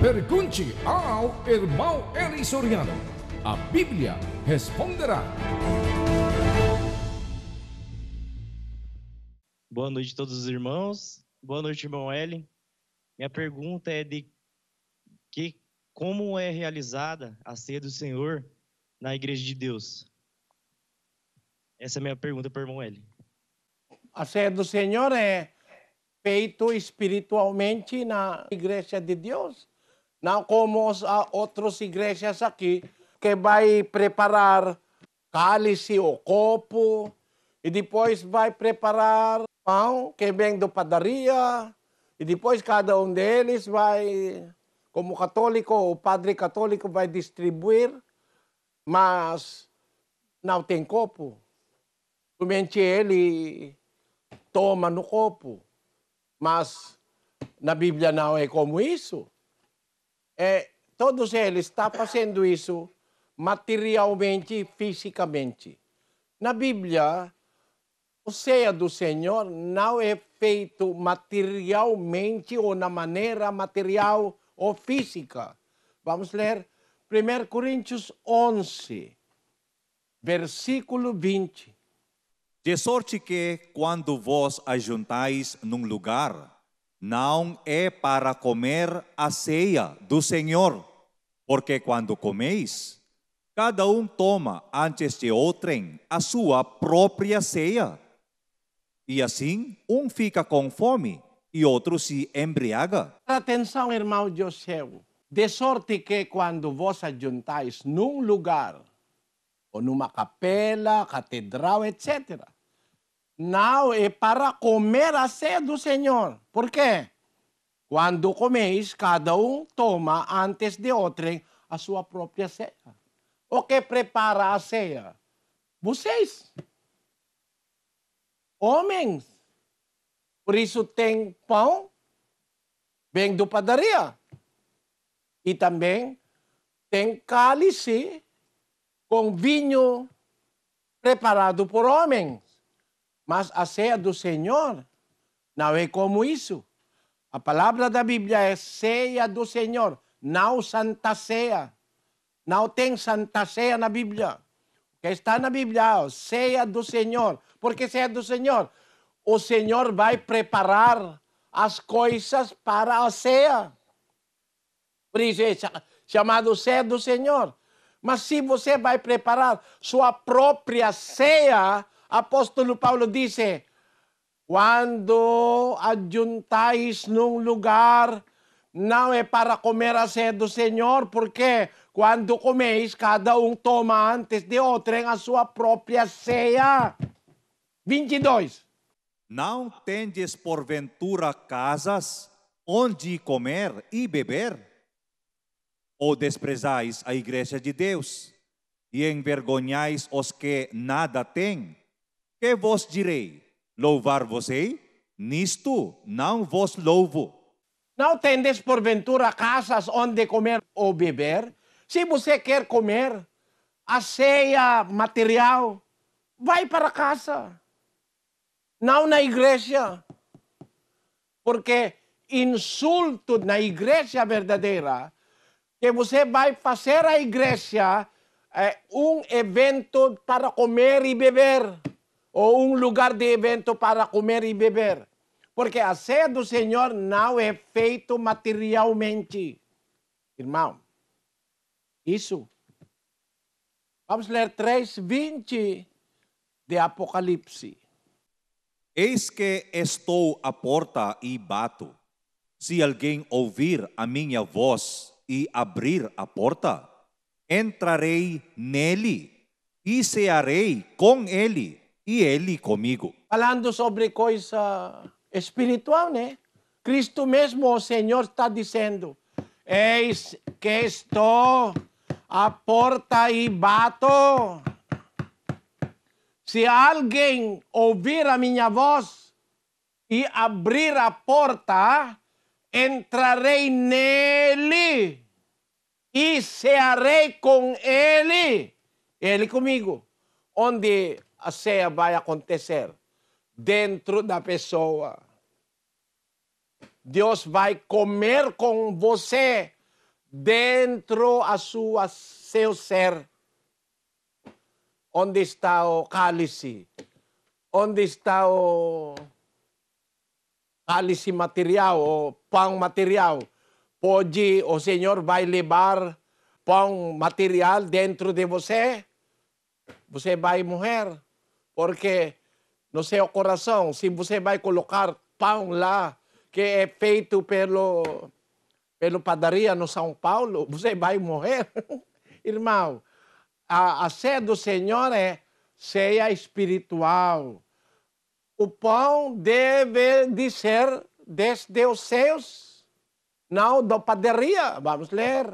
Pergunte ao irmão Eli Soriano. A Bíblia responderá. Boa noite a todos os irmãos. Boa noite, irmão Eli. Minha pergunta é de que como é realizada a ceia do Senhor na igreja de Deus? Essa é a minha pergunta para o irmão Eli. A ceia do Senhor é feita espiritualmente na igreja de Deus não como as outras igrejas aqui, que vai preparar cálice ou copo, e depois vai preparar pão que vem da padaria, e depois cada um deles vai, como católico, o padre católico vai distribuir, mas não tem copo. Somente ele toma no copo. Mas na Bíblia não é como isso. É, todos eles estão tá fazendo isso materialmente, fisicamente. Na Bíblia, o ceia do Senhor não é feito materialmente ou na maneira material ou física. Vamos ler 1 Coríntios 11, versículo 20. De sorte que, quando vós ajuntais num lugar, não é para comer a ceia do Senhor, porque quando comeis, cada um toma antes de outrem a sua própria ceia. E assim, um fica com fome e outro se embriaga. Atenção, irmão José. De sorte que quando vos ajuntais num lugar, ou numa capela, catedral, etc., não é para comer a ceia do Senhor. Por quê? Quando comeis, cada um toma antes de outrem a sua própria ceia. O que prepara a ceia? Vocês, homens. Por isso tem pão, vem do padaria. E também tem cálice com vinho preparado por homens. Mas a ceia do Senhor não é como isso. A palavra da Bíblia é ceia do Senhor, não santa ceia. Não tem santa ceia na Bíblia. O que está na Bíblia é ceia do Senhor. Porque ceia do Senhor? O Senhor vai preparar as coisas para a ceia. Por isso é chamado ceia do Senhor. Mas se você vai preparar sua própria ceia, Apóstolo Paulo disse: Quando adjuntais num lugar, não é para comer a sede do Senhor, porque quando comeis, cada um toma antes de outrem a sua própria ceia. 22. Não tendes porventura casas onde comer e beber? Ou desprezais a igreja de Deus e envergonhais os que nada têm? que vos direi? louvar vos Nisto não vos louvo. Não tendes porventura casas onde comer ou beber? Se você quer comer, a ceia material, vai para casa. Não na igreja. Porque insulto na igreja verdadeira, que você vai fazer a igreja é, um evento para comer e beber ou um lugar de evento para comer e beber. Porque a ceia do Senhor não é feita materialmente. Irmão, isso. Vamos ler 3:20 de Apocalipse. Eis que estou à porta e bato. Se alguém ouvir a minha voz e abrir a porta, entrarei nele e cearei com ele e ele comigo. Falando sobre coisa espiritual, né? Cristo mesmo, o Senhor, está dizendo: Eis que estou à porta e bato. Se alguém ouvir a minha voz e abrir a porta, entrarei nele e cearei com ele, ele comigo. Onde a ceia vai acontecer dentro da pessoa. Deus vai comer com você dentro a sua seu ser. Onde está o cálice? Onde está o cálice material, o pão material? Pode o Senhor vai levar pão material dentro de você? Você vai morrer. Porque no seu oh, coração, se você vai colocar pão lá, que é feito pelo, pelo padaria no São Paulo, você vai morrer. Irmão, a, a ceia do Senhor é ceia espiritual. O pão deve de ser desde os céus, não da padaria. Vamos ler.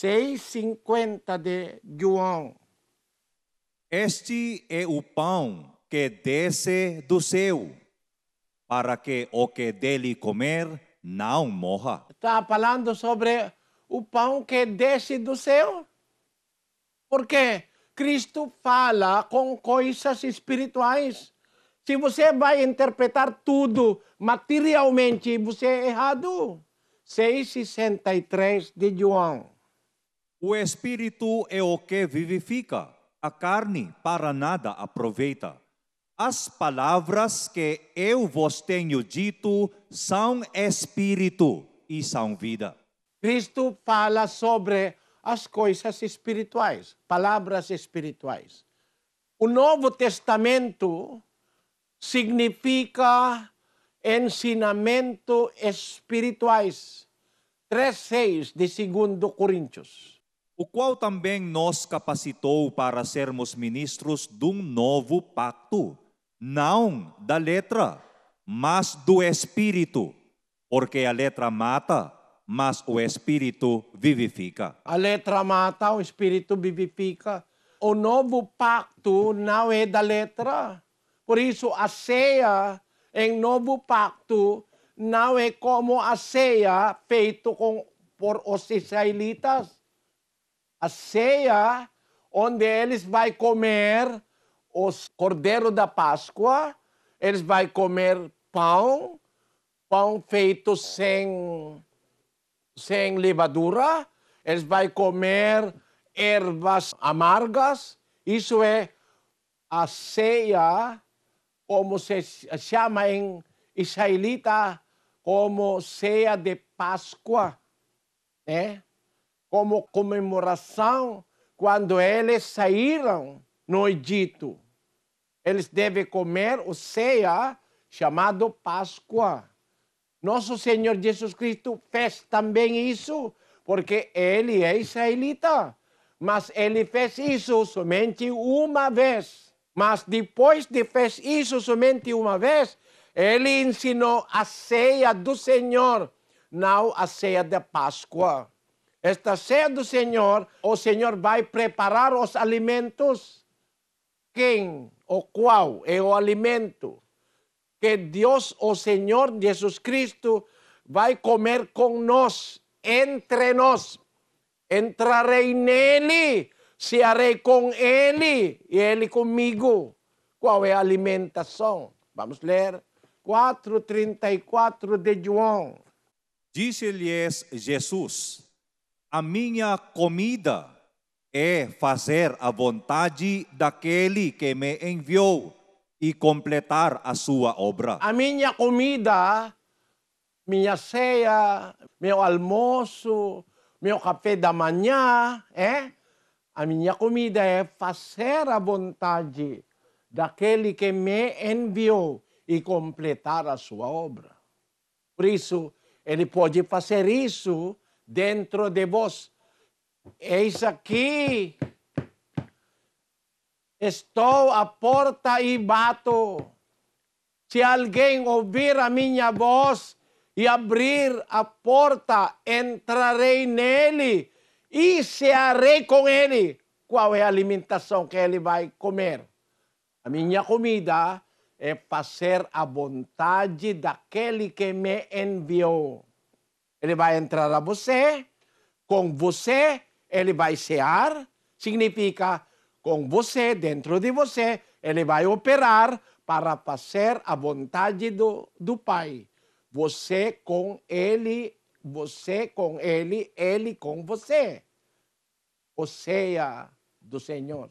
6,50 de João. Este é o pão que desce do céu, para que o que dele comer não morra. Está falando sobre o pão que desce do céu. Porque Cristo fala com coisas espirituais. Se você vai interpretar tudo materialmente, você é errado. 6,63 de João. O Espírito é o que vivifica a carne para nada aproveita. As palavras que eu vos tenho dito são espírito e são vida. Cristo fala sobre as coisas espirituais, palavras espirituais. O Novo Testamento significa ensinamento espirituais. 3.6 de 2 Coríntios o qual também nos capacitou para sermos ministros de um novo pacto, não da letra, mas do Espírito, porque a letra mata, mas o Espírito vivifica. A letra mata, o Espírito vivifica. O novo pacto não é da letra. Por isso, a ceia em novo pacto não é como a ceia feita por os israelitas a ceia, onde eles vão comer os cordeiro da Páscoa, eles vão comer pão, pão feito sem, sem levadura, eles vão comer ervas amargas, isso é a ceia, como se chama em israelita, como ceia de Páscoa, é como comemoração quando eles saíram no Egito. Eles devem comer o ceia chamado Páscoa. Nosso Senhor Jesus Cristo fez também isso, porque ele é israelita. Mas ele fez isso somente uma vez. Mas depois de fez isso somente uma vez, ele ensinou a ceia do Senhor, não a ceia da Páscoa. Esta sede do Senhor, o Senhor vai preparar os alimentos. Quem ou qual é o alimento que Deus, o Senhor Jesus Cristo, vai comer com nós, entre nós. Entrarei nele, cearei com ele e ele comigo. Qual é a alimentação? Vamos ler 4:34 de João. Disse-lhes Jesus: a minha comida é fazer a vontade daquele que me enviou e completar a sua obra. A minha comida, minha ceia, meu almoço, meu café da manhã, é? A minha comida é fazer a vontade daquele que me enviou e completar a sua obra. Por isso, ele pode fazer isso dentro de vós. Eis aqui, estou à porta e bato. Se alguém ouvir a minha voz e abrir a porta, entrarei nele e cearei com ele. Qual é a alimentação que ele vai comer? A minha comida é fazer a vontade daquele que me enviou. Ele vai entrar a você, com você, ele vai cear, significa com você, dentro de você, ele vai operar para fazer a vontade do, do Pai. Você com ele, você com ele, ele com você. Ou seja, do Senhor.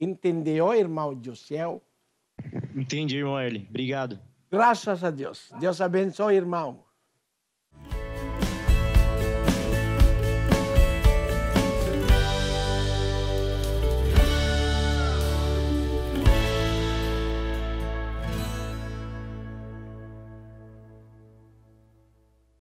Entendeu, irmão Josiel? Entendi, irmão Eli. Obrigado. Graças a Deus. Deus abençoe, irmão.